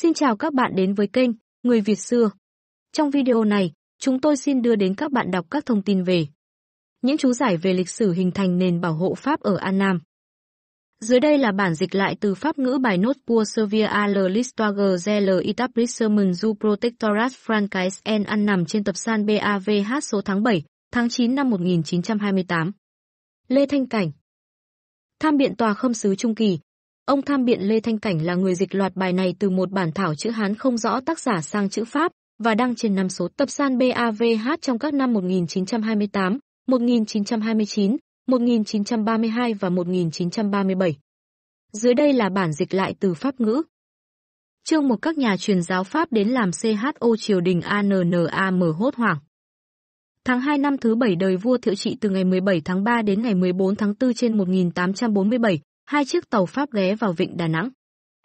Xin chào các bạn đến với kênh Người Việt xưa. Trong video này, chúng tôi xin đưa đến các bạn đọc các thông tin về những chú giải về lịch sử hình thành nền bảo hộ Pháp ở An Nam. Dưới đây là bản dịch lại từ Pháp ngữ bài nốt Pour servir à l'histoire de l'établissement du protectorat francais en An nằm trên tập san BAVH số tháng 7, tháng 9 năm 1928. Lê Thanh Cảnh Tham biện tòa khâm sứ Trung Kỳ, Ông tham biện Lê Thanh Cảnh là người dịch loạt bài này từ một bản thảo chữ Hán không rõ tác giả sang chữ Pháp và đăng trên năm số tập san BAVH trong các năm 1928, 1929, 1932 và 1937. Dưới đây là bản dịch lại từ Pháp ngữ. Chương một các nhà truyền giáo Pháp đến làm CHO triều đình ANNAM hốt hoảng. Tháng 2 năm thứ 7 đời vua Thiệu Trị từ ngày 17 tháng 3 đến ngày 14 tháng 4 trên 1847, hai chiếc tàu Pháp ghé vào vịnh Đà Nẵng.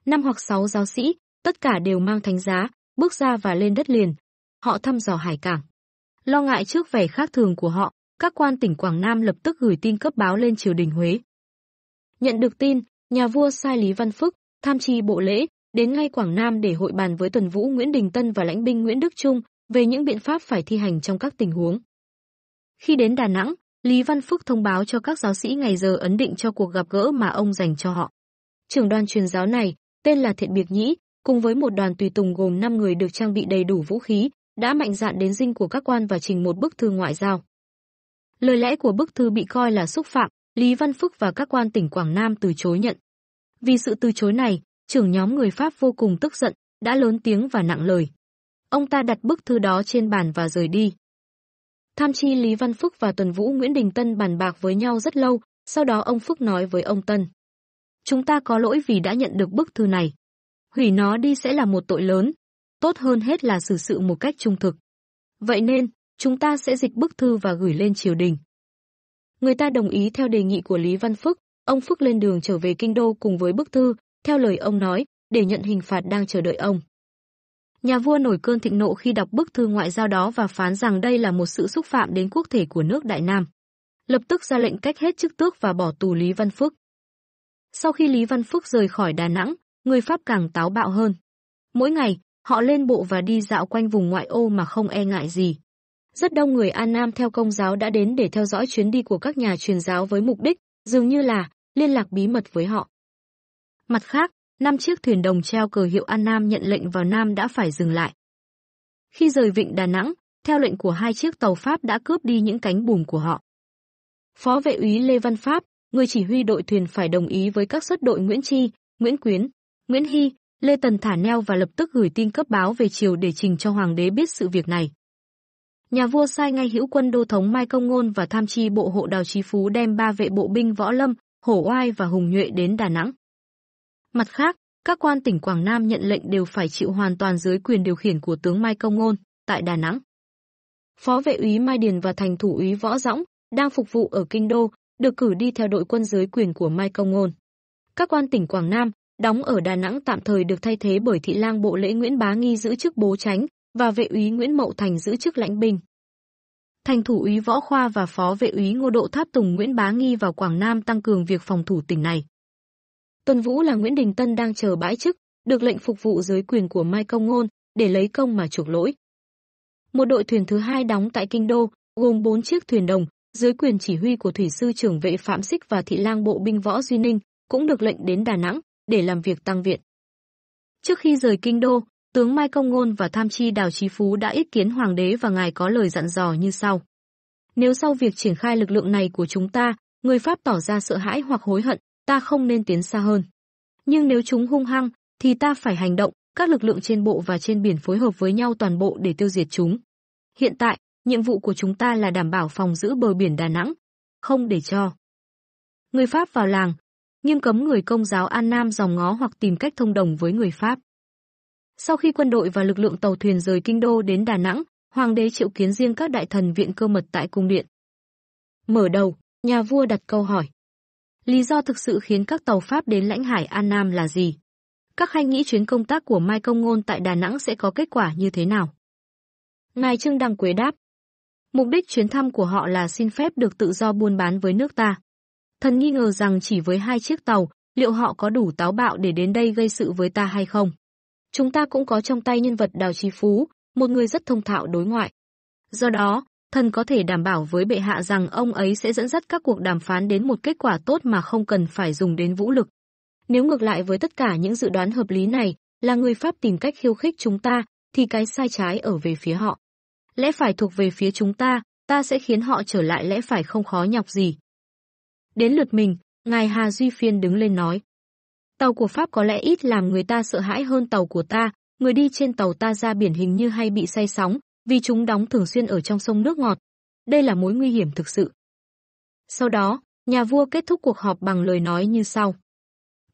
Năm hoặc sáu giáo sĩ, tất cả đều mang thánh giá, bước ra và lên đất liền. Họ thăm dò hải cảng. Lo ngại trước vẻ khác thường của họ, các quan tỉnh Quảng Nam lập tức gửi tin cấp báo lên triều đình Huế. Nhận được tin, nhà vua sai Lý Văn Phúc, tham trì bộ lễ, đến ngay Quảng Nam để hội bàn với tuần vũ Nguyễn Đình Tân và lãnh binh Nguyễn Đức Trung về những biện pháp phải thi hành trong các tình huống. Khi đến Đà Nẵng, Lý Văn Phúc thông báo cho các giáo sĩ ngày giờ ấn định cho cuộc gặp gỡ mà ông dành cho họ. Trưởng đoàn truyền giáo này, tên là Thiện Biệt Nhĩ, cùng với một đoàn tùy tùng gồm 5 người được trang bị đầy đủ vũ khí, đã mạnh dạn đến dinh của các quan và trình một bức thư ngoại giao. Lời lẽ của bức thư bị coi là xúc phạm, Lý Văn Phúc và các quan tỉnh Quảng Nam từ chối nhận. Vì sự từ chối này, trưởng nhóm người Pháp vô cùng tức giận, đã lớn tiếng và nặng lời. Ông ta đặt bức thư đó trên bàn và rời đi. Tham chi Lý Văn Phúc và Tuần Vũ Nguyễn Đình Tân bàn bạc với nhau rất lâu, sau đó ông Phúc nói với ông Tân. Chúng ta có lỗi vì đã nhận được bức thư này. Hủy nó đi sẽ là một tội lớn, tốt hơn hết là xử sự một cách trung thực. Vậy nên, chúng ta sẽ dịch bức thư và gửi lên triều đình. Người ta đồng ý theo đề nghị của Lý Văn Phúc, ông Phúc lên đường trở về Kinh Đô cùng với bức thư, theo lời ông nói, để nhận hình phạt đang chờ đợi ông. Nhà vua nổi cơn thịnh nộ khi đọc bức thư ngoại giao đó và phán rằng đây là một sự xúc phạm đến quốc thể của nước Đại Nam. Lập tức ra lệnh cách hết chức tước và bỏ tù Lý Văn Phúc. Sau khi Lý Văn Phúc rời khỏi Đà Nẵng, người Pháp càng táo bạo hơn. Mỗi ngày, họ lên bộ và đi dạo quanh vùng ngoại ô mà không e ngại gì. Rất đông người An Nam theo công giáo đã đến để theo dõi chuyến đi của các nhà truyền giáo với mục đích, dường như là, liên lạc bí mật với họ. Mặt khác, năm chiếc thuyền đồng treo cờ hiệu An Nam nhận lệnh vào Nam đã phải dừng lại. Khi rời vịnh Đà Nẵng, theo lệnh của hai chiếc tàu Pháp đã cướp đi những cánh bùm của họ. Phó vệ úy Lê Văn Pháp, người chỉ huy đội thuyền phải đồng ý với các suất đội Nguyễn Chi, Nguyễn Quyến, Nguyễn Hy, Lê Tần thả neo và lập tức gửi tin cấp báo về triều để trình cho hoàng đế biết sự việc này. Nhà vua sai ngay hữu quân đô thống Mai Công Ngôn và tham chi bộ hộ Đào Chí Phú đem ba vệ bộ binh Võ Lâm, Hổ Oai và Hùng Nhuệ đến Đà Nẵng. Mặt khác, các quan tỉnh Quảng Nam nhận lệnh đều phải chịu hoàn toàn dưới quyền điều khiển của tướng Mai Công Ngôn tại Đà Nẵng. Phó vệ úy Mai Điền và thành thủ úy Võ Dõng đang phục vụ ở kinh đô, được cử đi theo đội quân dưới quyền của Mai Công Ngôn. Các quan tỉnh Quảng Nam đóng ở Đà Nẵng tạm thời được thay thế bởi thị lang bộ lễ Nguyễn Bá Nghi giữ chức bố tránh và vệ úy Nguyễn Mậu Thành giữ chức lãnh binh. Thành thủ úy Võ Khoa và phó vệ úy Ngô Độ Tháp Tùng Nguyễn Bá Nghi vào Quảng Nam tăng cường việc phòng thủ tỉnh này. Tuần Vũ là Nguyễn Đình Tân đang chờ bãi chức, được lệnh phục vụ dưới quyền của Mai Công Ngôn để lấy công mà chuộc lỗi. Một đội thuyền thứ hai đóng tại kinh đô, gồm 4 chiếc thuyền đồng, dưới quyền chỉ huy của thủy sư trưởng vệ Phạm Xích và thị lang bộ binh Võ Duy Ninh, cũng được lệnh đến Đà Nẵng để làm việc tăng viện. Trước khi rời kinh đô, tướng Mai Công Ngôn và tham chi Đào Chí Phú đã ý kiến hoàng đế và ngài có lời dặn dò như sau: Nếu sau việc triển khai lực lượng này của chúng ta, người Pháp tỏ ra sợ hãi hoặc hối hận, ta không nên tiến xa hơn. Nhưng nếu chúng hung hăng, thì ta phải hành động, các lực lượng trên bộ và trên biển phối hợp với nhau toàn bộ để tiêu diệt chúng. Hiện tại, nhiệm vụ của chúng ta là đảm bảo phòng giữ bờ biển Đà Nẵng, không để cho người Pháp vào làng, nghiêm cấm người công giáo An Nam dòng ngó hoặc tìm cách thông đồng với người Pháp. Sau khi quân đội và lực lượng tàu thuyền rời kinh đô đến Đà Nẵng, hoàng đế triệu kiến riêng các đại thần viện cơ mật tại cung điện. Mở đầu, nhà vua đặt câu hỏi, Lý do thực sự khiến các tàu Pháp đến lãnh hải An Nam là gì? Các khanh nghĩ chuyến công tác của Mai Công Ngôn tại Đà Nẵng sẽ có kết quả như thế nào? Ngài Trương Đăng Quế đáp. Mục đích chuyến thăm của họ là xin phép được tự do buôn bán với nước ta. Thần nghi ngờ rằng chỉ với hai chiếc tàu, liệu họ có đủ táo bạo để đến đây gây sự với ta hay không? Chúng ta cũng có trong tay nhân vật Đào Chí Phú, một người rất thông thạo đối ngoại. Do đó, thần có thể đảm bảo với bệ hạ rằng ông ấy sẽ dẫn dắt các cuộc đàm phán đến một kết quả tốt mà không cần phải dùng đến vũ lực. Nếu ngược lại với tất cả những dự đoán hợp lý này, là người Pháp tìm cách khiêu khích chúng ta, thì cái sai trái ở về phía họ. Lẽ phải thuộc về phía chúng ta, ta sẽ khiến họ trở lại lẽ phải không khó nhọc gì. Đến lượt mình, ngài Hà Duy Phiên đứng lên nói. Tàu của Pháp có lẽ ít làm người ta sợ hãi hơn tàu của ta, người đi trên tàu ta ra biển hình như hay bị say sóng, vì chúng đóng thường xuyên ở trong sông nước ngọt. Đây là mối nguy hiểm thực sự. Sau đó, nhà vua kết thúc cuộc họp bằng lời nói như sau.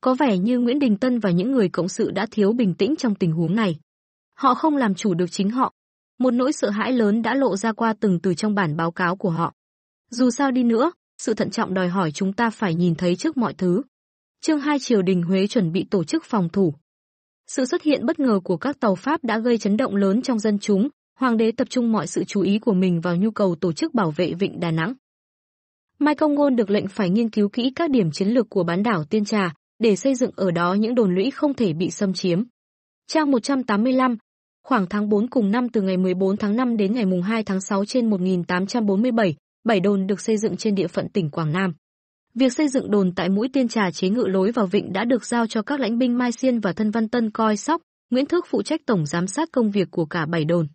Có vẻ như Nguyễn Đình Tân và những người cộng sự đã thiếu bình tĩnh trong tình huống này. Họ không làm chủ được chính họ. Một nỗi sợ hãi lớn đã lộ ra qua từng từ trong bản báo cáo của họ. Dù sao đi nữa, sự thận trọng đòi hỏi chúng ta phải nhìn thấy trước mọi thứ. Chương 2 triều đình Huế chuẩn bị tổ chức phòng thủ. Sự xuất hiện bất ngờ của các tàu Pháp đã gây chấn động lớn trong dân chúng, hoàng đế tập trung mọi sự chú ý của mình vào nhu cầu tổ chức bảo vệ vịnh Đà Nẵng. Mai Công Ngôn được lệnh phải nghiên cứu kỹ các điểm chiến lược của bán đảo Tiên Trà để xây dựng ở đó những đồn lũy không thể bị xâm chiếm. Trang 185, khoảng tháng 4 cùng năm từ ngày 14 tháng 5 đến ngày mùng 2 tháng 6 trên 1847, bảy đồn được xây dựng trên địa phận tỉnh Quảng Nam. Việc xây dựng đồn tại mũi Tiên Trà chế ngự lối vào vịnh đã được giao cho các lãnh binh Mai Xiên và Thân Văn Tân coi sóc, Nguyễn Thước phụ trách tổng giám sát công việc của cả bảy đồn.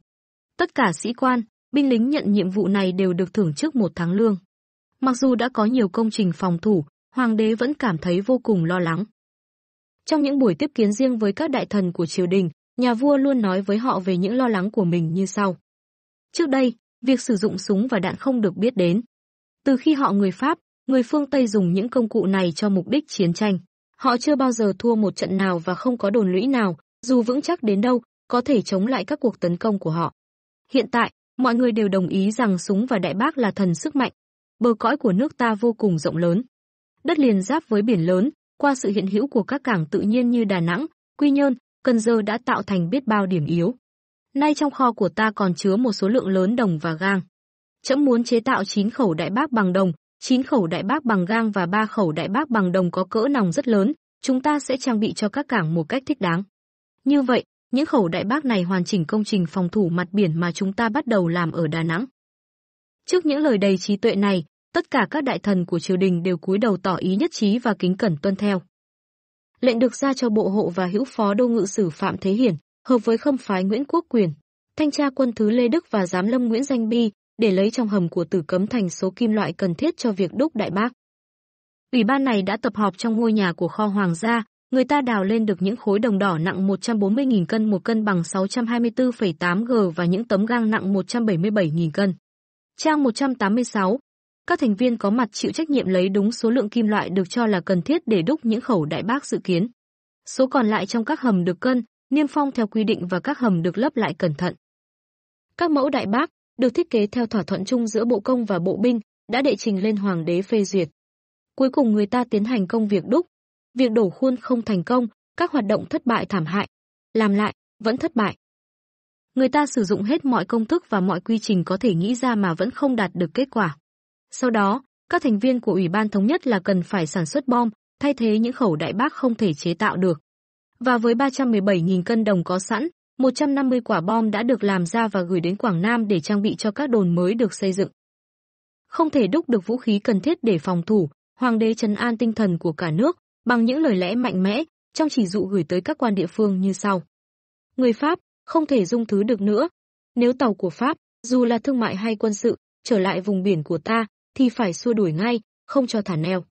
Tất cả sĩ quan, binh lính nhận nhiệm vụ này đều được thưởng trước một tháng lương. Mặc dù đã có nhiều công trình phòng thủ, hoàng đế vẫn cảm thấy vô cùng lo lắng. Trong những buổi tiếp kiến riêng với các đại thần của triều đình, nhà vua luôn nói với họ về những lo lắng của mình như sau. Trước đây, việc sử dụng súng và đạn không được biết đến. Từ khi họ người Pháp, người phương Tây dùng những công cụ này cho mục đích chiến tranh. Họ chưa bao giờ thua một trận nào và không có đồn lũy nào, dù vững chắc đến đâu, có thể chống lại các cuộc tấn công của họ. Hiện tại, mọi người đều đồng ý rằng súng và đại bác là thần sức mạnh. Bờ cõi của nước ta vô cùng rộng lớn. Đất liền giáp với biển lớn, qua sự hiện hữu của các cảng tự nhiên như Đà Nẵng, Quy Nhơn, Cần Giờ đã tạo thành biết bao điểm yếu. Nay trong kho của ta còn chứa một số lượng lớn đồng và gang. Chấm muốn chế tạo 9 khẩu đại bác bằng đồng, 9 khẩu đại bác bằng gang và 3 khẩu đại bác bằng đồng có cỡ nòng rất lớn, chúng ta sẽ trang bị cho các cảng một cách thích đáng. Như vậy, những khẩu đại bác này hoàn chỉnh công trình phòng thủ mặt biển mà chúng ta bắt đầu làm ở Đà Nẵng. Trước những lời đầy trí tuệ này, tất cả các đại thần của triều đình đều cúi đầu tỏ ý nhất trí và kính cẩn tuân theo. Lệnh được ra cho bộ hộ và hữu phó đô ngự sử Phạm Thế Hiển, hợp với khâm phái Nguyễn Quốc Quyền, thanh tra quân thứ Lê Đức và giám lâm Nguyễn Danh Bi để lấy trong hầm của Tử Cấm Thành số kim loại cần thiết cho việc đúc đại bác. Ủy ban này đã tập họp trong ngôi nhà của kho hoàng gia, Người ta đào lên được những khối đồng đỏ nặng 140.000 cân một cân bằng 624,8 g và những tấm gang nặng 177.000 cân. Trang 186. Các thành viên có mặt chịu trách nhiệm lấy đúng số lượng kim loại được cho là cần thiết để đúc những khẩu đại bác dự kiến. Số còn lại trong các hầm được cân, niêm phong theo quy định và các hầm được lấp lại cẩn thận. Các mẫu đại bác được thiết kế theo thỏa thuận chung giữa Bộ Công và Bộ binh đã đệ trình lên Hoàng đế phê duyệt. Cuối cùng người ta tiến hành công việc đúc, Việc đổ khuôn không thành công, các hoạt động thất bại thảm hại, làm lại vẫn thất bại. Người ta sử dụng hết mọi công thức và mọi quy trình có thể nghĩ ra mà vẫn không đạt được kết quả. Sau đó, các thành viên của Ủy ban thống nhất là cần phải sản xuất bom, thay thế những khẩu đại bác không thể chế tạo được. Và với 317.000 cân đồng có sẵn, 150 quả bom đã được làm ra và gửi đến Quảng Nam để trang bị cho các đồn mới được xây dựng. Không thể đúc được vũ khí cần thiết để phòng thủ, hoàng đế trấn an tinh thần của cả nước, bằng những lời lẽ mạnh mẽ, trong chỉ dụ gửi tới các quan địa phương như sau. Người Pháp không thể dung thứ được nữa. Nếu tàu của Pháp, dù là thương mại hay quân sự, trở lại vùng biển của ta, thì phải xua đuổi ngay, không cho thả neo.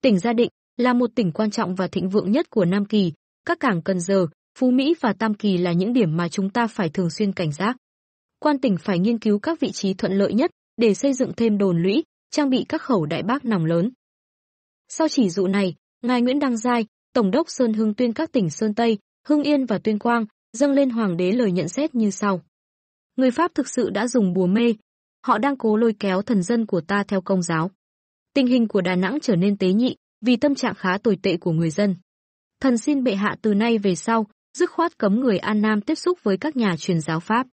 Tỉnh Gia Định là một tỉnh quan trọng và thịnh vượng nhất của Nam Kỳ. Các cảng Cần Giờ, Phú Mỹ và Tam Kỳ là những điểm mà chúng ta phải thường xuyên cảnh giác. Quan tỉnh phải nghiên cứu các vị trí thuận lợi nhất để xây dựng thêm đồn lũy, trang bị các khẩu đại bác nòng lớn. Sau chỉ dụ này, Ngài Nguyễn Đăng Giai, Tổng đốc Sơn Hưng tuyên các tỉnh Sơn Tây, Hưng Yên và Tuyên Quang, dâng lên hoàng đế lời nhận xét như sau. Người Pháp thực sự đã dùng bùa mê, họ đang cố lôi kéo thần dân của ta theo công giáo. Tình hình của Đà Nẵng trở nên tế nhị vì tâm trạng khá tồi tệ của người dân. Thần xin bệ hạ từ nay về sau, dứt khoát cấm người An Nam tiếp xúc với các nhà truyền giáo Pháp.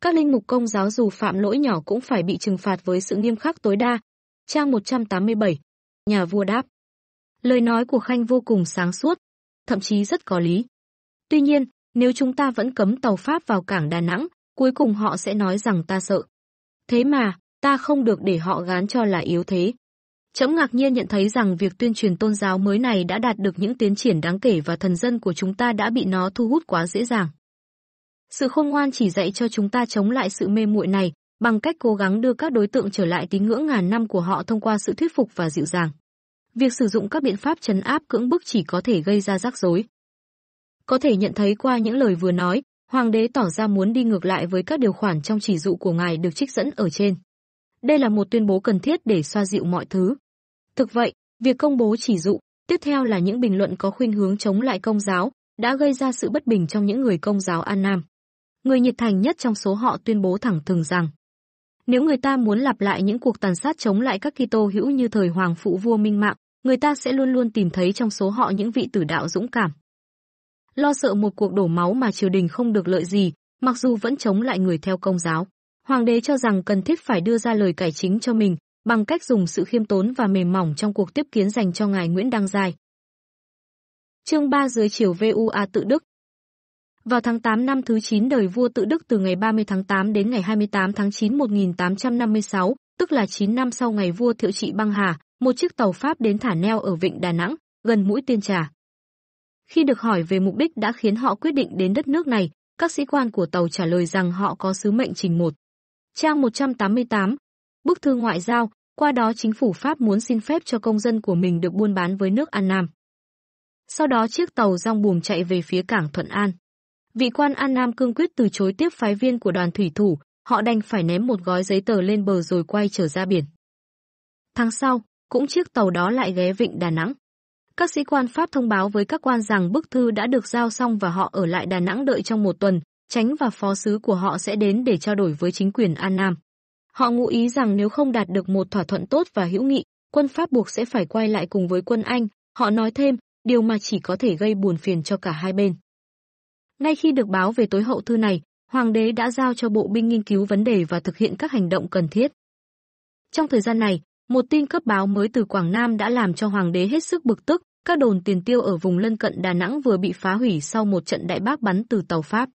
Các linh mục công giáo dù phạm lỗi nhỏ cũng phải bị trừng phạt với sự nghiêm khắc tối đa. Trang 187. Nhà vua đáp Lời nói của Khanh vô cùng sáng suốt, thậm chí rất có lý. Tuy nhiên, nếu chúng ta vẫn cấm tàu Pháp vào cảng Đà Nẵng, cuối cùng họ sẽ nói rằng ta sợ. Thế mà, ta không được để họ gán cho là yếu thế. Trẫm ngạc nhiên nhận thấy rằng việc tuyên truyền tôn giáo mới này đã đạt được những tiến triển đáng kể và thần dân của chúng ta đã bị nó thu hút quá dễ dàng. Sự khôn ngoan chỉ dạy cho chúng ta chống lại sự mê muội này bằng cách cố gắng đưa các đối tượng trở lại tín ngưỡng ngàn năm của họ thông qua sự thuyết phục và dịu dàng. Việc sử dụng các biện pháp chấn áp cưỡng bức chỉ có thể gây ra rắc rối. Có thể nhận thấy qua những lời vừa nói, hoàng đế tỏ ra muốn đi ngược lại với các điều khoản trong chỉ dụ của ngài được trích dẫn ở trên. Đây là một tuyên bố cần thiết để xoa dịu mọi thứ. Thực vậy, việc công bố chỉ dụ, tiếp theo là những bình luận có khuynh hướng chống lại công giáo, đã gây ra sự bất bình trong những người công giáo An Nam. Người nhiệt thành nhất trong số họ tuyên bố thẳng thừng rằng nếu người ta muốn lặp lại những cuộc tàn sát chống lại các Kitô hữu như thời hoàng phụ vua Minh Mạng, người ta sẽ luôn luôn tìm thấy trong số họ những vị tử đạo dũng cảm. Lo sợ một cuộc đổ máu mà triều đình không được lợi gì, mặc dù vẫn chống lại người theo công giáo, hoàng đế cho rằng cần thiết phải đưa ra lời cải chính cho mình bằng cách dùng sự khiêm tốn và mềm mỏng trong cuộc tiếp kiến dành cho ngài Nguyễn Đăng Giai. Chương 3 dưới chiều VUA tự Đức, vào tháng 8 năm thứ 9 đời vua tự Đức từ ngày 30 tháng 8 đến ngày 28 tháng 9 1856, tức là 9 năm sau ngày vua Thiệu Trị băng hà, một chiếc tàu Pháp đến thả neo ở vịnh Đà Nẵng, gần mũi Tiên Trà. Khi được hỏi về mục đích đã khiến họ quyết định đến đất nước này, các sĩ quan của tàu trả lời rằng họ có sứ mệnh trình một. Trang 188, bức thư ngoại giao, qua đó chính phủ Pháp muốn xin phép cho công dân của mình được buôn bán với nước An Nam. Sau đó chiếc tàu rong buồm chạy về phía cảng Thuận An. Vị quan An Nam cương quyết từ chối tiếp phái viên của đoàn thủy thủ, họ đành phải ném một gói giấy tờ lên bờ rồi quay trở ra biển. Tháng sau, cũng chiếc tàu đó lại ghé vịnh Đà Nẵng. Các sĩ quan Pháp thông báo với các quan rằng bức thư đã được giao xong và họ ở lại Đà Nẵng đợi trong một tuần, tránh và phó sứ của họ sẽ đến để trao đổi với chính quyền An Nam. Họ ngụ ý rằng nếu không đạt được một thỏa thuận tốt và hữu nghị, quân Pháp buộc sẽ phải quay lại cùng với quân Anh. Họ nói thêm, điều mà chỉ có thể gây buồn phiền cho cả hai bên. Ngay khi được báo về tối hậu thư này, hoàng đế đã giao cho bộ binh nghiên cứu vấn đề và thực hiện các hành động cần thiết. Trong thời gian này, một tin cấp báo mới từ Quảng Nam đã làm cho hoàng đế hết sức bực tức, các đồn tiền tiêu ở vùng lân cận Đà Nẵng vừa bị phá hủy sau một trận đại bác bắn từ tàu Pháp.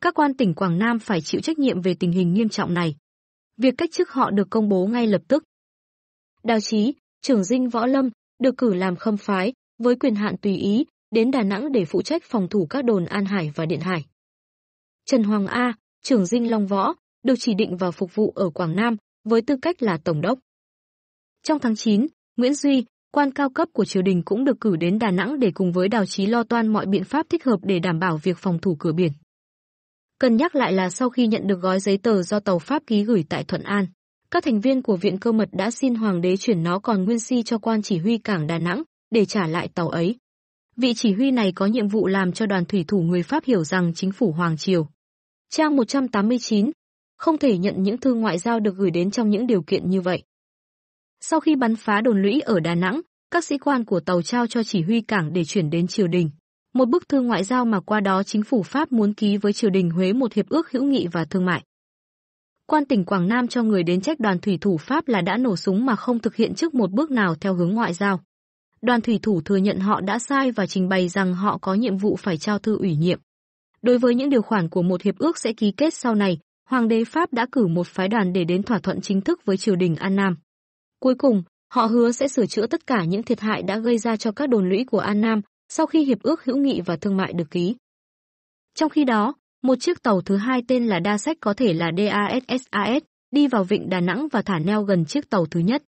Các quan tỉnh Quảng Nam phải chịu trách nhiệm về tình hình nghiêm trọng này. Việc cách chức họ được công bố ngay lập tức. Đào Chí, trưởng dinh Võ Lâm, được cử làm khâm phái, với quyền hạn tùy ý, đến Đà Nẵng để phụ trách phòng thủ các đồn An Hải và Điện Hải. Trần Hoàng A, trưởng dinh Long Võ, được chỉ định vào phục vụ ở Quảng Nam với tư cách là tổng đốc. Trong tháng 9, Nguyễn Duy, quan cao cấp của triều đình cũng được cử đến Đà Nẵng để cùng với Đào Chí lo toan mọi biện pháp thích hợp để đảm bảo việc phòng thủ cửa biển. Cần nhắc lại là sau khi nhận được gói giấy tờ do tàu Pháp ký gửi tại Thuận An, các thành viên của Viện Cơ Mật đã xin Hoàng đế chuyển nó còn nguyên si cho quan chỉ huy cảng Đà Nẵng để trả lại tàu ấy. Vị chỉ huy này có nhiệm vụ làm cho đoàn thủy thủ người Pháp hiểu rằng chính phủ Hoàng Triều. Trang 189. Không thể nhận những thư ngoại giao được gửi đến trong những điều kiện như vậy. Sau khi bắn phá đồn lũy ở Đà Nẵng, các sĩ quan của tàu trao cho chỉ huy cảng để chuyển đến triều đình. Một bức thư ngoại giao mà qua đó chính phủ Pháp muốn ký với triều đình Huế một hiệp ước hữu nghị và thương mại. Quan tỉnh Quảng Nam cho người đến trách đoàn thủy thủ Pháp là đã nổ súng mà không thực hiện trước một bước nào theo hướng ngoại giao. Đoàn thủy thủ thừa nhận họ đã sai và trình bày rằng họ có nhiệm vụ phải trao thư ủy nhiệm. Đối với những điều khoản của một hiệp ước sẽ ký kết sau này, Hoàng đế Pháp đã cử một phái đoàn để đến thỏa thuận chính thức với triều đình An Nam. Cuối cùng, họ hứa sẽ sửa chữa tất cả những thiệt hại đã gây ra cho các đồn lũy của An Nam sau khi hiệp ước hữu nghị và thương mại được ký. Trong khi đó, một chiếc tàu thứ hai tên là Đa Sách có thể là DASSAS đi vào vịnh Đà Nẵng và thả neo gần chiếc tàu thứ nhất.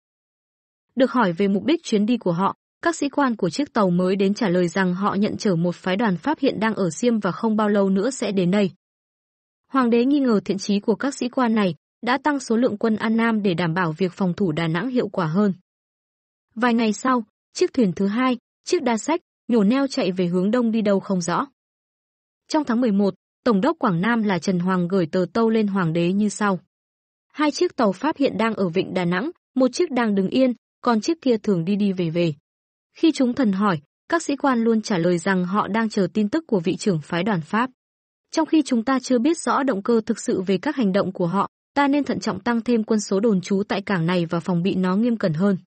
Được hỏi về mục đích chuyến đi của họ, các sĩ quan của chiếc tàu mới đến trả lời rằng họ nhận chở một phái đoàn Pháp hiện đang ở Xiêm và không bao lâu nữa sẽ đến đây. Hoàng đế nghi ngờ thiện chí của các sĩ quan này, đã tăng số lượng quân An Nam để đảm bảo việc phòng thủ Đà Nẵng hiệu quả hơn. Vài ngày sau, chiếc thuyền thứ hai, chiếc đa sách, nhổ neo chạy về hướng đông đi đâu không rõ. Trong tháng 11, Tổng đốc Quảng Nam là Trần Hoàng gửi tờ tâu lên Hoàng đế như sau. Hai chiếc tàu Pháp hiện đang ở vịnh Đà Nẵng, một chiếc đang đứng yên, còn chiếc kia thường đi đi về về. Khi chúng thần hỏi, các sĩ quan luôn trả lời rằng họ đang chờ tin tức của vị trưởng phái đoàn Pháp. Trong khi chúng ta chưa biết rõ động cơ thực sự về các hành động của họ, ta nên thận trọng tăng thêm quân số đồn trú tại cảng này và phòng bị nó nghiêm cẩn hơn.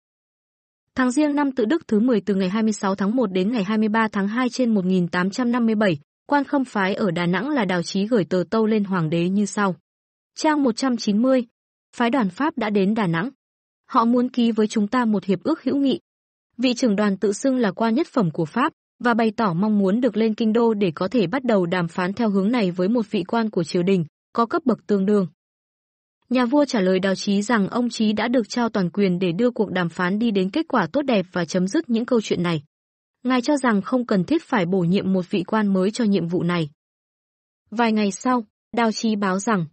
Tháng riêng năm tự Đức thứ 10 từ ngày 26 tháng 1 đến ngày 23 tháng 2 trên 1857, quan khâm phái ở Đà Nẵng là đào Chí gửi tờ tâu lên hoàng đế như sau. Trang 190, phái đoàn Pháp đã đến Đà Nẵng. Họ muốn ký với chúng ta một hiệp ước hữu nghị, vị trưởng đoàn tự xưng là quan nhất phẩm của Pháp và bày tỏ mong muốn được lên kinh đô để có thể bắt đầu đàm phán theo hướng này với một vị quan của triều đình, có cấp bậc tương đương. Nhà vua trả lời Đào Chí rằng ông Chí đã được trao toàn quyền để đưa cuộc đàm phán đi đến kết quả tốt đẹp và chấm dứt những câu chuyện này. Ngài cho rằng không cần thiết phải bổ nhiệm một vị quan mới cho nhiệm vụ này. Vài ngày sau, Đào Chí báo rằng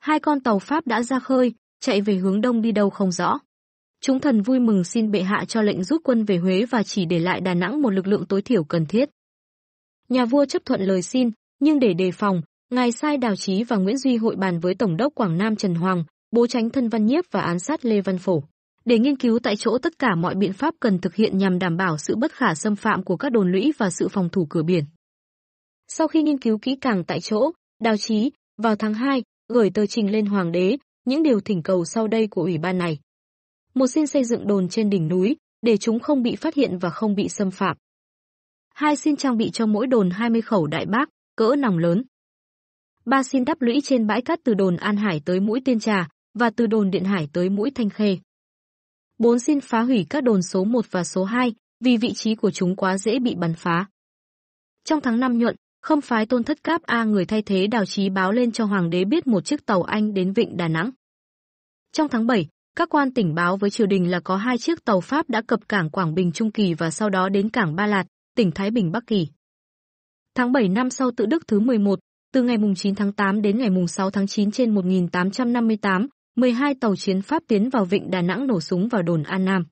hai con tàu Pháp đã ra khơi, chạy về hướng đông đi đâu không rõ. Chúng thần vui mừng xin bệ hạ cho lệnh rút quân về Huế và chỉ để lại Đà Nẵng một lực lượng tối thiểu cần thiết. Nhà vua chấp thuận lời xin, nhưng để đề phòng, ngài sai Đào Chí và Nguyễn Duy hội bàn với Tổng đốc Quảng Nam Trần Hoàng, bố tránh thân Văn Nhiếp và án sát Lê Văn Phổ, để nghiên cứu tại chỗ tất cả mọi biện pháp cần thực hiện nhằm đảm bảo sự bất khả xâm phạm của các đồn lũy và sự phòng thủ cửa biển. Sau khi nghiên cứu kỹ càng tại chỗ, Đào Chí, vào tháng 2, gửi tờ trình lên Hoàng đế, những điều thỉnh cầu sau đây của ủy ban này một xin xây dựng đồn trên đỉnh núi để chúng không bị phát hiện và không bị xâm phạm. Hai xin trang bị cho mỗi đồn 20 khẩu đại bác, cỡ nòng lớn. Ba xin đắp lũy trên bãi cát từ đồn An Hải tới mũi Tiên Trà và từ đồn Điện Hải tới mũi Thanh Khê. Bốn xin phá hủy các đồn số 1 và số 2 vì vị trí của chúng quá dễ bị bắn phá. Trong tháng năm nhuận, không phái Tôn Thất Cáp A người thay thế Đào trí báo lên cho hoàng đế biết một chiếc tàu Anh đến vịnh Đà Nẵng. Trong tháng 7, các quan tỉnh báo với triều đình là có hai chiếc tàu Pháp đã cập cảng Quảng Bình Trung Kỳ và sau đó đến cảng Ba Lạt, tỉnh Thái Bình Bắc Kỳ. Tháng 7 năm sau tự đức thứ 11, từ ngày 9 tháng 8 đến ngày 6 tháng 9 trên 1858, 12 tàu chiến Pháp tiến vào vịnh Đà Nẵng nổ súng vào đồn An Nam.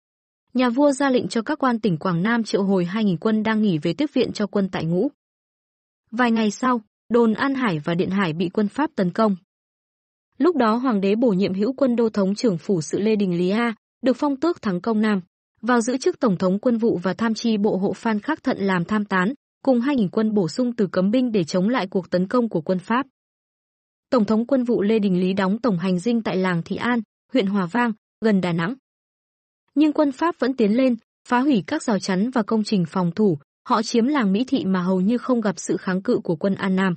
Nhà vua ra lệnh cho các quan tỉnh Quảng Nam triệu hồi 2.000 quân đang nghỉ về tiếp viện cho quân tại ngũ. Vài ngày sau, đồn An Hải và Điện Hải bị quân Pháp tấn công. Lúc đó hoàng đế bổ nhiệm hữu quân đô thống trưởng phủ sự Lê Đình Lý A, được phong tước thắng công nam, vào giữ chức tổng thống quân vụ và tham tri bộ hộ Phan Khắc Thận làm tham tán, cùng 2000 quân bổ sung từ cấm binh để chống lại cuộc tấn công của quân Pháp. Tổng thống quân vụ Lê Đình Lý đóng tổng hành dinh tại làng Thị An, huyện Hòa Vang, gần Đà Nẵng. Nhưng quân Pháp vẫn tiến lên, phá hủy các rào chắn và công trình phòng thủ, họ chiếm làng Mỹ Thị mà hầu như không gặp sự kháng cự của quân An Nam.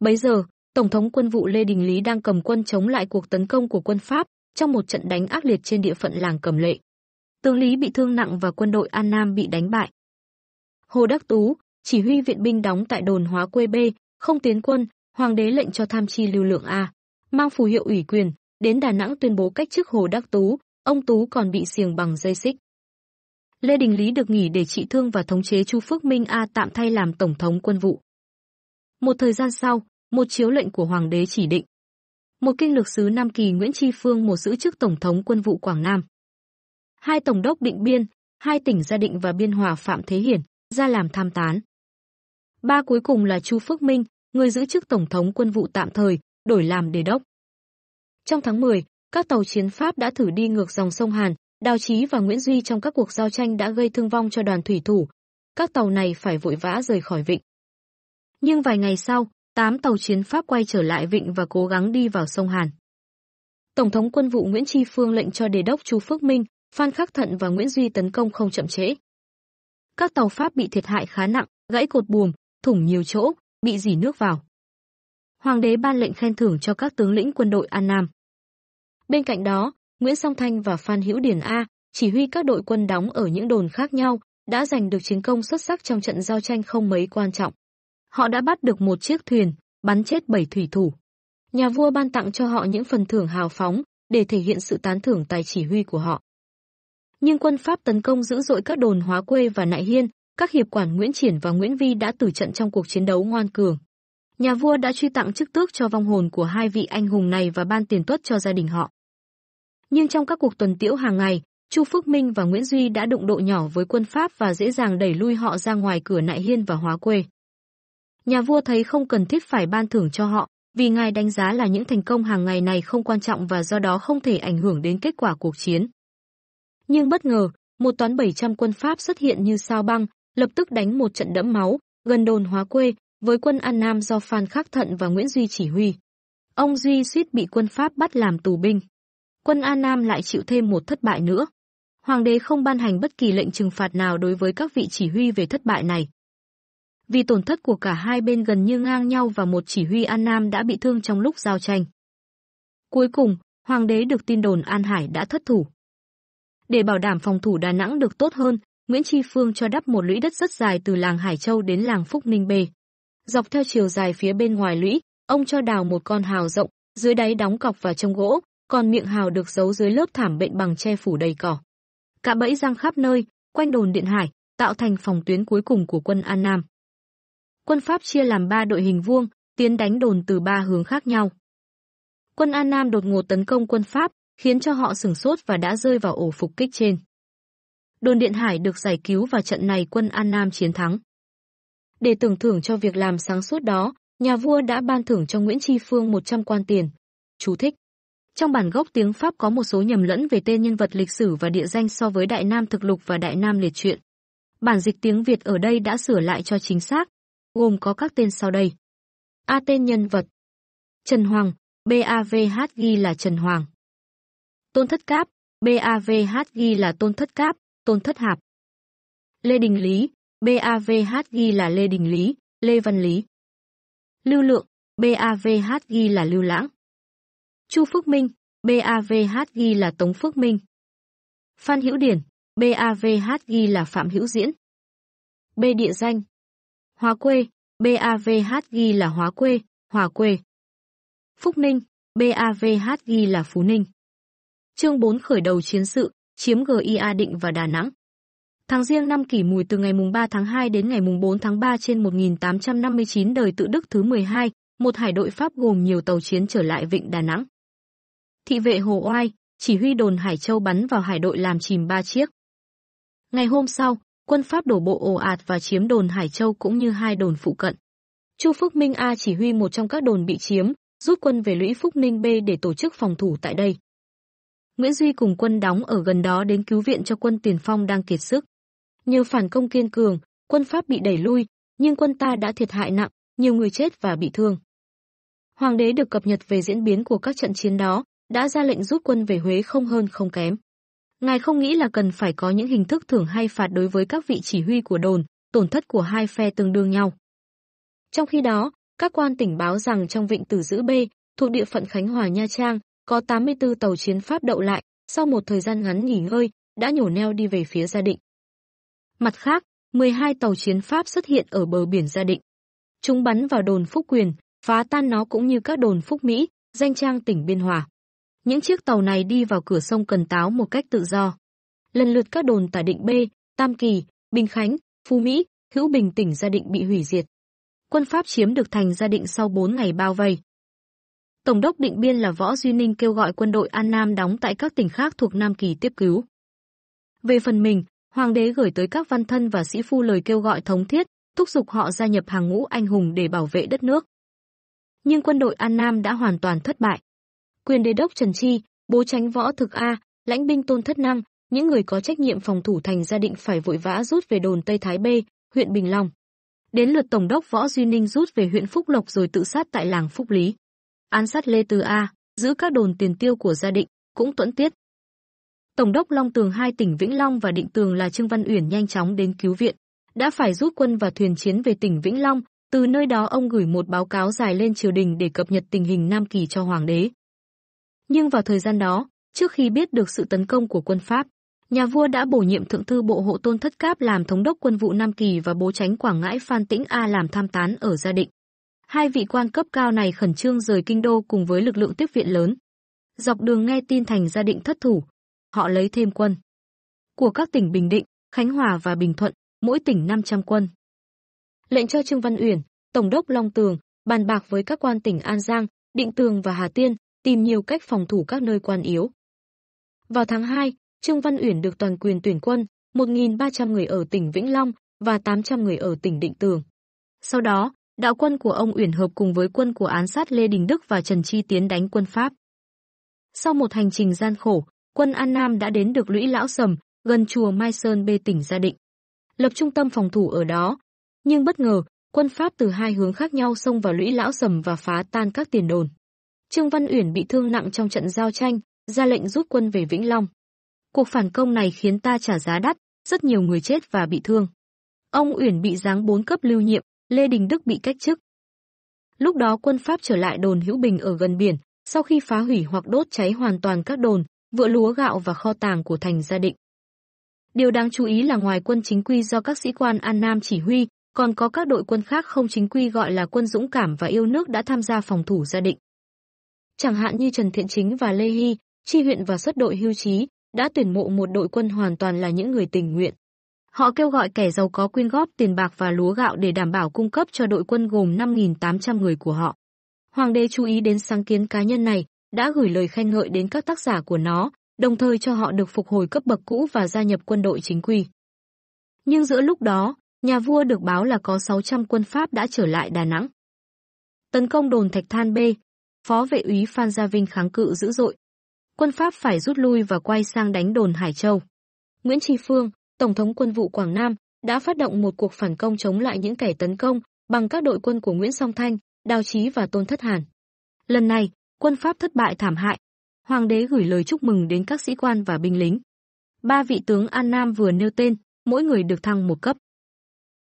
bây giờ, Tổng thống quân vụ Lê Đình Lý đang cầm quân chống lại cuộc tấn công của quân Pháp trong một trận đánh ác liệt trên địa phận làng Cẩm Lệ. Tướng Lý bị thương nặng và quân đội An Nam bị đánh bại. Hồ Đắc Tú, chỉ huy viện binh đóng tại đồn hóa quê B, không tiến quân, hoàng đế lệnh cho tham chi lưu lượng A, mang phù hiệu ủy quyền, đến Đà Nẵng tuyên bố cách chức Hồ Đắc Tú, ông Tú còn bị xiềng bằng dây xích. Lê Đình Lý được nghỉ để trị thương và thống chế Chu Phước Minh A tạm thay làm tổng thống quân vụ. Một thời gian sau, một chiếu lệnh của hoàng đế chỉ định. Một kinh lược sứ Nam Kỳ Nguyễn Tri Phương một giữ chức tổng thống quân vụ Quảng Nam. Hai tổng đốc định biên, hai tỉnh Gia Định và Biên Hòa Phạm Thế Hiển, ra làm tham tán. Ba cuối cùng là Chu Phước Minh, người giữ chức tổng thống quân vụ tạm thời, đổi làm đề đốc. Trong tháng 10, các tàu chiến Pháp đã thử đi ngược dòng sông Hàn, Đào Chí và Nguyễn Duy trong các cuộc giao tranh đã gây thương vong cho đoàn thủy thủ. Các tàu này phải vội vã rời khỏi vịnh. Nhưng vài ngày sau, Tám tàu chiến Pháp quay trở lại vịnh và cố gắng đi vào sông Hàn. Tổng thống quân vụ Nguyễn Tri Phương lệnh cho đề đốc Chu Phước Minh, Phan Khắc Thận và Nguyễn Duy tấn công không chậm trễ. Các tàu Pháp bị thiệt hại khá nặng, gãy cột buồm, thủng nhiều chỗ, bị dỉ nước vào. Hoàng đế ban lệnh khen thưởng cho các tướng lĩnh quân đội An Nam. Bên cạnh đó, Nguyễn Song Thanh và Phan Hữu Điền A chỉ huy các đội quân đóng ở những đồn khác nhau đã giành được chiến công xuất sắc trong trận giao tranh không mấy quan trọng. Họ đã bắt được một chiếc thuyền, bắn chết bảy thủy thủ. Nhà vua ban tặng cho họ những phần thưởng hào phóng để thể hiện sự tán thưởng tài chỉ huy của họ. Nhưng quân Pháp tấn công dữ dội các đồn Hóa Quê và Nại Hiên, các hiệp quản Nguyễn Triển và Nguyễn Vi đã tử trận trong cuộc chiến đấu ngoan cường. Nhà vua đã truy tặng chức tước cho vong hồn của hai vị anh hùng này và ban tiền tuất cho gia đình họ. Nhưng trong các cuộc tuần tiễu hàng ngày, Chu Phúc Minh và Nguyễn Duy đã đụng độ nhỏ với quân Pháp và dễ dàng đẩy lui họ ra ngoài cửa Nại Hiên và Hóa Quê. Nhà vua thấy không cần thiết phải ban thưởng cho họ, vì ngài đánh giá là những thành công hàng ngày này không quan trọng và do đó không thể ảnh hưởng đến kết quả cuộc chiến. Nhưng bất ngờ, một toán 700 quân Pháp xuất hiện như sao băng, lập tức đánh một trận đẫm máu, gần đồn hóa quê, với quân An Nam do Phan Khắc Thận và Nguyễn Duy chỉ huy. Ông Duy suýt bị quân Pháp bắt làm tù binh. Quân An Nam lại chịu thêm một thất bại nữa. Hoàng đế không ban hành bất kỳ lệnh trừng phạt nào đối với các vị chỉ huy về thất bại này, vì tổn thất của cả hai bên gần như ngang nhau và một chỉ huy An Nam đã bị thương trong lúc giao tranh. Cuối cùng, hoàng đế được tin đồn An Hải đã thất thủ. Để bảo đảm phòng thủ Đà Nẵng được tốt hơn, Nguyễn Tri Phương cho đắp một lũy đất rất dài từ làng Hải Châu đến làng Phúc Ninh Bề. Dọc theo chiều dài phía bên ngoài lũy, ông cho đào một con hào rộng, dưới đáy đóng cọc và trông gỗ, còn miệng hào được giấu dưới lớp thảm bệnh bằng che phủ đầy cỏ. Cả bẫy răng khắp nơi, quanh đồn Điện Hải, tạo thành phòng tuyến cuối cùng của quân An Nam. Quân Pháp chia làm ba đội hình vuông, tiến đánh đồn từ ba hướng khác nhau. Quân An Nam đột ngột tấn công quân Pháp, khiến cho họ sửng sốt và đã rơi vào ổ phục kích trên. Đồn Điện Hải được giải cứu và trận này quân An Nam chiến thắng. Để tưởng thưởng cho việc làm sáng suốt đó, nhà vua đã ban thưởng cho Nguyễn Tri Phương 100 quan tiền. Chú thích. Trong bản gốc tiếng Pháp có một số nhầm lẫn về tên nhân vật lịch sử và địa danh so với Đại Nam thực lục và Đại Nam liệt truyện. Bản dịch tiếng Việt ở đây đã sửa lại cho chính xác, gồm có các tên sau đây. A tên nhân vật. Trần Hoàng, BAVH ghi là Trần Hoàng. Tôn Thất Cáp, BAVH ghi là Tôn Thất Cáp, Tôn Thất Hạp. Lê Đình Lý, BAVH ghi là Lê Đình Lý, Lê Văn Lý. Lưu Lượng, BAVH ghi là Lưu Lãng. Chu Phước Minh, BAVH ghi là Tống Phước Minh. Phan Hữu Điển, BAVH ghi là Phạm Hữu Diễn. B địa danh, Hóa quê, BAVH ghi là hóa quê, hòa quê. Phúc Ninh, BAVH ghi là Phú Ninh. Chương 4 khởi đầu chiến sự, chiếm GIA Định và Đà Nẵng. Tháng riêng năm kỷ mùi từ ngày mùng 3 tháng 2 đến ngày mùng 4 tháng 3 trên 1859 đời tự Đức thứ 12, một hải đội Pháp gồm nhiều tàu chiến trở lại vịnh Đà Nẵng. Thị vệ Hồ Oai, chỉ huy đồn Hải Châu bắn vào hải đội làm chìm ba chiếc. Ngày hôm sau, quân Pháp đổ bộ ồ ạt và chiếm đồn Hải Châu cũng như hai đồn phụ cận. Chu Phúc Minh A chỉ huy một trong các đồn bị chiếm, rút quân về lũy Phúc Ninh B để tổ chức phòng thủ tại đây. Nguyễn Duy cùng quân đóng ở gần đó đến cứu viện cho quân tiền phong đang kiệt sức. Nhờ phản công kiên cường, quân Pháp bị đẩy lui, nhưng quân ta đã thiệt hại nặng, nhiều người chết và bị thương. Hoàng đế được cập nhật về diễn biến của các trận chiến đó, đã ra lệnh rút quân về Huế không hơn không kém. Ngài không nghĩ là cần phải có những hình thức thưởng hay phạt đối với các vị chỉ huy của đồn, tổn thất của hai phe tương đương nhau. Trong khi đó, các quan tỉnh báo rằng trong vịnh Tử Dữ B, thuộc địa phận Khánh Hòa Nha Trang, có 84 tàu chiến Pháp đậu lại, sau một thời gian ngắn nghỉ ngơi, đã nhổ neo đi về phía Gia Định. Mặt khác, 12 tàu chiến Pháp xuất hiện ở bờ biển Gia Định. Chúng bắn vào đồn Phúc Quyền, phá tan nó cũng như các đồn Phúc Mỹ, danh trang tỉnh Biên Hòa. Những chiếc tàu này đi vào cửa sông Cần Táo một cách tự do. Lần lượt các đồn tại Định B, Tam Kỳ, Bình Khánh, Phú Mỹ, Hữu Bình tỉnh Gia Định bị hủy diệt. Quân Pháp chiếm được thành Gia Định sau 4 ngày bao vây. Tổng đốc Định Biên là Võ Duy Ninh kêu gọi quân đội An Nam đóng tại các tỉnh khác thuộc Nam Kỳ tiếp cứu. Về phần mình, Hoàng đế gửi tới các văn thân và sĩ phu lời kêu gọi thống thiết, thúc giục họ gia nhập hàng ngũ anh hùng để bảo vệ đất nước. Nhưng quân đội An Nam đã hoàn toàn thất bại quyền đế đốc Trần Chi, bố tránh võ thực A, lãnh binh tôn thất năng, những người có trách nhiệm phòng thủ thành gia định phải vội vã rút về đồn Tây Thái B, huyện Bình Long. Đến lượt Tổng đốc Võ Duy Ninh rút về huyện Phúc Lộc rồi tự sát tại làng Phúc Lý. Án sát Lê Từ A, giữ các đồn tiền tiêu của gia định, cũng tuẫn tiết. Tổng đốc Long Tường hai tỉnh Vĩnh Long và Định Tường là Trương Văn Uyển nhanh chóng đến cứu viện, đã phải rút quân và thuyền chiến về tỉnh Vĩnh Long, từ nơi đó ông gửi một báo cáo dài lên triều đình để cập nhật tình hình Nam Kỳ cho hoàng đế. Nhưng vào thời gian đó, trước khi biết được sự tấn công của quân Pháp, nhà vua đã bổ nhiệm thượng thư bộ hộ tôn thất cáp làm thống đốc quân vụ Nam Kỳ và bố tránh Quảng Ngãi Phan Tĩnh A làm tham tán ở gia định. Hai vị quan cấp cao này khẩn trương rời kinh đô cùng với lực lượng tiếp viện lớn. Dọc đường nghe tin thành gia định thất thủ, họ lấy thêm quân. Của các tỉnh Bình Định, Khánh Hòa và Bình Thuận, mỗi tỉnh 500 quân. Lệnh cho Trương Văn Uyển, Tổng đốc Long Tường, bàn bạc với các quan tỉnh An Giang, Định Tường và Hà Tiên, tìm nhiều cách phòng thủ các nơi quan yếu. Vào tháng 2, Trương Văn Uyển được toàn quyền tuyển quân, 1.300 người ở tỉnh Vĩnh Long và 800 người ở tỉnh Định Tường. Sau đó, đạo quân của ông Uyển hợp cùng với quân của án sát Lê Đình Đức và Trần Chi tiến đánh quân Pháp. Sau một hành trình gian khổ, quân An Nam đã đến được lũy Lão Sầm, gần chùa Mai Sơn bê tỉnh Gia Định. Lập trung tâm phòng thủ ở đó. Nhưng bất ngờ, quân Pháp từ hai hướng khác nhau xông vào lũy Lão Sầm và phá tan các tiền đồn. Trương Văn Uyển bị thương nặng trong trận giao tranh, ra lệnh rút quân về Vĩnh Long. Cuộc phản công này khiến ta trả giá đắt, rất nhiều người chết và bị thương. Ông Uyển bị giáng bốn cấp lưu nhiệm, Lê Đình Đức bị cách chức. Lúc đó quân Pháp trở lại đồn Hữu Bình ở gần biển, sau khi phá hủy hoặc đốt cháy hoàn toàn các đồn, vựa lúa gạo và kho tàng của thành gia định. Điều đáng chú ý là ngoài quân chính quy do các sĩ quan An Nam chỉ huy, còn có các đội quân khác không chính quy gọi là quân dũng cảm và yêu nước đã tham gia phòng thủ gia định. Chẳng hạn như Trần Thiện Chính và Lê Hy, tri huyện và xuất đội hưu trí, đã tuyển mộ một đội quân hoàn toàn là những người tình nguyện. Họ kêu gọi kẻ giàu có quyên góp tiền bạc và lúa gạo để đảm bảo cung cấp cho đội quân gồm 5.800 người của họ. Hoàng đế chú ý đến sáng kiến cá nhân này, đã gửi lời khen ngợi đến các tác giả của nó, đồng thời cho họ được phục hồi cấp bậc cũ và gia nhập quân đội chính quy. Nhưng giữa lúc đó, nhà vua được báo là có 600 quân Pháp đã trở lại Đà Nẵng. Tấn công đồn Thạch Than B, Phó vệ úy Phan Gia Vinh kháng cự dữ dội. Quân Pháp phải rút lui và quay sang đánh đồn Hải Châu. Nguyễn Tri Phương, Tổng thống quân vụ Quảng Nam, đã phát động một cuộc phản công chống lại những kẻ tấn công bằng các đội quân của Nguyễn Song Thanh, Đào Chí và Tôn Thất Hàn. Lần này, quân Pháp thất bại thảm hại. Hoàng đế gửi lời chúc mừng đến các sĩ quan và binh lính. Ba vị tướng An Nam vừa nêu tên, mỗi người được thăng một cấp.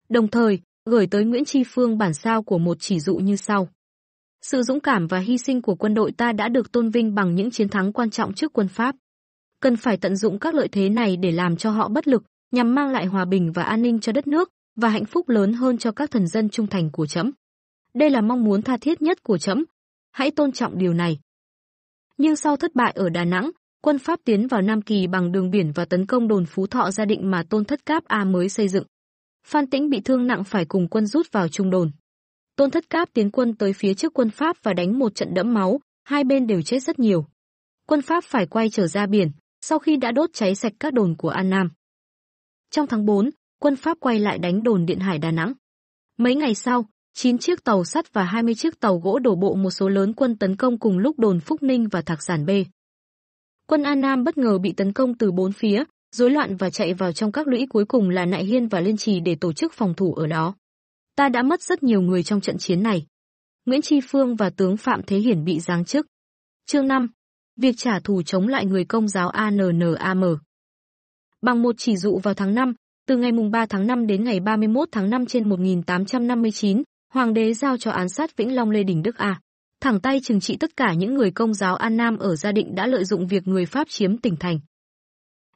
Đồng thời, gửi tới Nguyễn Tri Phương bản sao của một chỉ dụ như sau. Sự dũng cảm và hy sinh của quân đội ta đã được tôn vinh bằng những chiến thắng quan trọng trước quân Pháp. Cần phải tận dụng các lợi thế này để làm cho họ bất lực, nhằm mang lại hòa bình và an ninh cho đất nước và hạnh phúc lớn hơn cho các thần dân trung thành của chấm. Đây là mong muốn tha thiết nhất của chấm. Hãy tôn trọng điều này. Nhưng sau thất bại ở Đà Nẵng, quân Pháp tiến vào Nam Kỳ bằng đường biển và tấn công đồn Phú Thọ gia định mà Tôn Thất Cáp A mới xây dựng. Phan Tĩnh bị thương nặng phải cùng quân rút vào trung đồn. Tôn Thất Cáp tiến quân tới phía trước quân Pháp và đánh một trận đẫm máu, hai bên đều chết rất nhiều. Quân Pháp phải quay trở ra biển, sau khi đã đốt cháy sạch các đồn của An Nam. Trong tháng 4, quân Pháp quay lại đánh đồn Điện Hải Đà Nẵng. Mấy ngày sau, 9 chiếc tàu sắt và 20 chiếc tàu gỗ đổ bộ một số lớn quân tấn công cùng lúc đồn Phúc Ninh và Thạc Giản B. Quân An Nam bất ngờ bị tấn công từ bốn phía, rối loạn và chạy vào trong các lũy cuối cùng là Nại Hiên và Liên Trì để tổ chức phòng thủ ở đó ta đã mất rất nhiều người trong trận chiến này. Nguyễn Tri Phương và tướng Phạm Thế Hiển bị giáng chức. Chương 5. Việc trả thù chống lại người công giáo ANNAM. Bằng một chỉ dụ vào tháng 5, từ ngày mùng 3 tháng 5 đến ngày 31 tháng 5 trên 1859, hoàng đế giao cho án sát Vĩnh Long Lê Đình Đức A. Thẳng tay trừng trị tất cả những người công giáo An Nam ở gia định đã lợi dụng việc người Pháp chiếm tỉnh thành.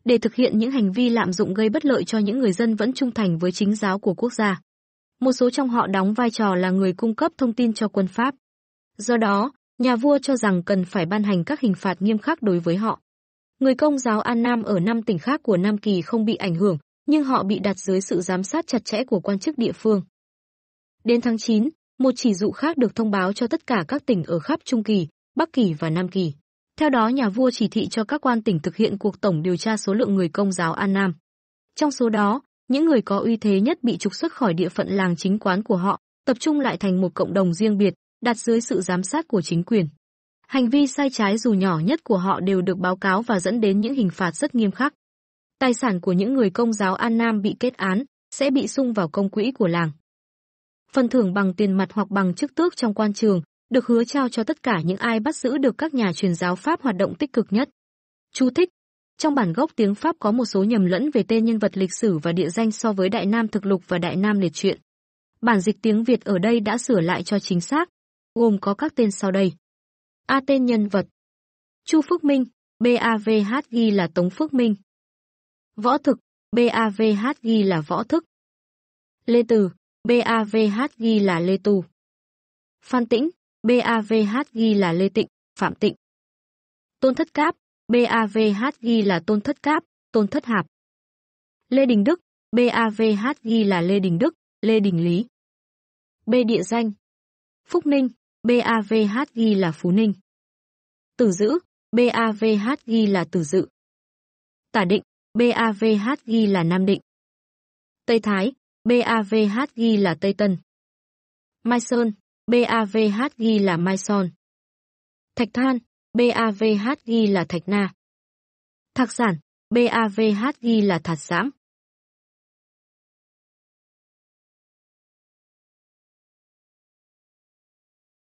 Để thực hiện những hành vi lạm dụng gây bất lợi cho những người dân vẫn trung thành với chính giáo của quốc gia, một số trong họ đóng vai trò là người cung cấp thông tin cho quân Pháp. Do đó, nhà vua cho rằng cần phải ban hành các hình phạt nghiêm khắc đối với họ. Người công giáo An Nam ở năm tỉnh khác của Nam Kỳ không bị ảnh hưởng, nhưng họ bị đặt dưới sự giám sát chặt chẽ của quan chức địa phương. Đến tháng 9, một chỉ dụ khác được thông báo cho tất cả các tỉnh ở khắp Trung Kỳ, Bắc Kỳ và Nam Kỳ. Theo đó, nhà vua chỉ thị cho các quan tỉnh thực hiện cuộc tổng điều tra số lượng người công giáo An Nam. Trong số đó, những người có uy thế nhất bị trục xuất khỏi địa phận làng chính quán của họ, tập trung lại thành một cộng đồng riêng biệt, đặt dưới sự giám sát của chính quyền. Hành vi sai trái dù nhỏ nhất của họ đều được báo cáo và dẫn đến những hình phạt rất nghiêm khắc. Tài sản của những người công giáo An Nam bị kết án sẽ bị sung vào công quỹ của làng. Phần thưởng bằng tiền mặt hoặc bằng chức tước trong quan trường được hứa trao cho tất cả những ai bắt giữ được các nhà truyền giáo Pháp hoạt động tích cực nhất. Chú thích: trong bản gốc tiếng Pháp có một số nhầm lẫn về tên nhân vật lịch sử và địa danh so với Đại Nam thực lục và Đại Nam liệt truyện. Bản dịch tiếng Việt ở đây đã sửa lại cho chính xác, gồm có các tên sau đây. A tên nhân vật Chu Phước Minh, b a v h ghi là Tống Phước Minh. Võ thực, b a v h ghi là Võ thức. Lê Từ, b a v h ghi là Lê Tù. Phan Tĩnh, b a v h ghi là Lê Tịnh, Phạm Tịnh. Tôn Thất Cáp, BAVH ghi là Tôn Thất Cáp, Tôn Thất Hạp. Lê Đình Đức, BAVH ghi là Lê Đình Đức, Lê Đình Lý. B địa danh. Phúc Ninh, BAVH ghi là Phú Ninh. Tử Dữ, BAVH ghi là Tử Dữ. Tả Định, BAVH ghi là Nam Định. Tây Thái, BAVH ghi là Tây Tân. Mai Sơn, BAVH ghi là Mai Sơn. Thạch Than, BAVH ghi là thạch na. Thạc sản, BAVH ghi là thạch giãm.